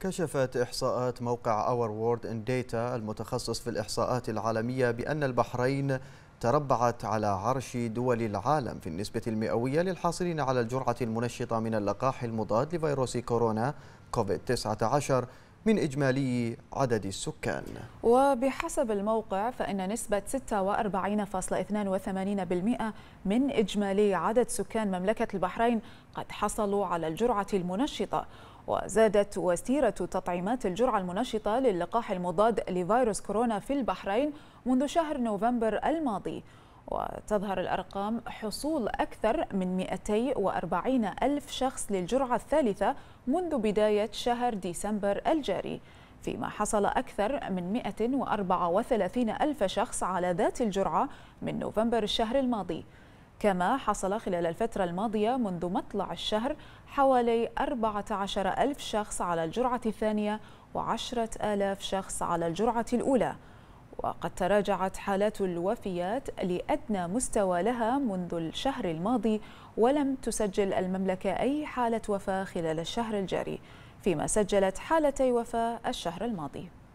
كشفت إحصاءات موقع Our World in Data المتخصص في الإحصاءات العالمية بأن البحرين تربعت على عرش دول العالم في النسبة المئوية للحاصلين على الجرعة المنشطة من اللقاح المضاد لفيروس كورونا كوفيد 19 من إجمالي عدد السكان وبحسب الموقع فإن نسبة 46.82% من إجمالي عدد سكان مملكة البحرين قد حصلوا على الجرعة المنشطة وزادت وتيرة تطعيمات الجرعة المنشطة للقاح المضاد لفيروس كورونا في البحرين منذ شهر نوفمبر الماضي وتظهر الأرقام حصول أكثر من 240 ألف شخص للجرعة الثالثة منذ بداية شهر ديسمبر الجاري فيما حصل أكثر من 134 ألف شخص على ذات الجرعة من نوفمبر الشهر الماضي كما حصل خلال الفترة الماضية منذ مطلع الشهر حوالي 14 ألف شخص على الجرعة الثانية و10 آلاف شخص على الجرعة الأولى وقد تراجعت حالات الوفيات لأدنى مستوى لها منذ الشهر الماضي ولم تسجل المملكة أي حالة وفاة خلال الشهر الجاري فيما سجلت حالتي وفاة الشهر الماضي